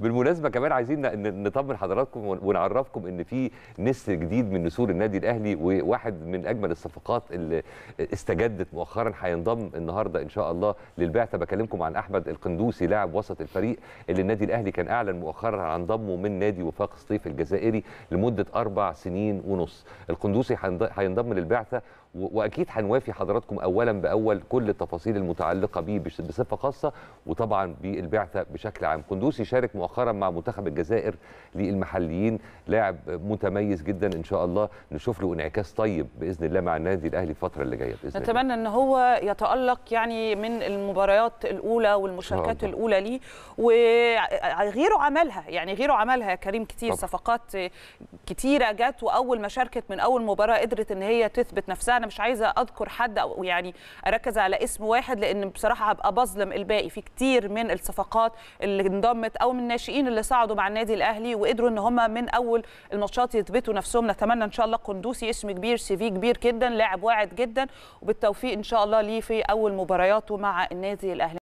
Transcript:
بالمناسبه كمان عايزين نطمن حضراتكم ونعرفكم ان في نسر جديد من نسور النادي الاهلي وواحد من اجمل الصفقات اللي استجدت مؤخرا هينضم النهارده ان شاء الله للبعثه بكلمكم عن احمد القندوسي لاعب وسط الفريق اللي النادي الاهلي كان اعلن مؤخرا عن ضمه من نادي وفاق الصيف الجزائري لمده اربع سنين ونص القندوسي هينضم للبعثه واكيد هنوافي حضراتكم اولا باول كل التفاصيل المتعلقه بيه بصفه خاصه وطبعا بالبعثه بشكل عام قندوسي شارك مؤخرا مؤخرا مع منتخب الجزائر للمحليين لاعب متميز جدا ان شاء الله نشوف له انعكاس طيب باذن الله مع النادي الاهلي الفتره اللي جايه باذن نتمنى الله. ان هو يتالق يعني من المباريات الاولى والمشاركات الاولى ليه وغيره عملها يعني غيره عملها يا كريم كتير طبعا. صفقات كتيره جت واول ما شاركت من اول مباراه قدرت ان هي تثبت نفسها انا مش عايزه اذكر حد او يعني اركز على اسم واحد لان بصراحه هبقى بظلم الباقي في كتير من الصفقات اللي انضمت او من الناشئين اللي صعدوا مع النادي الاهلي وقدروا ان هم من اول الماتشات يثبتوا نفسهم نتمنى ان شاء الله قندوسي اسم كبير سي في كبير جدا لاعب واعد جدا وبالتوفيق ان شاء الله ليه في اول مبارياته مع النادي الاهلي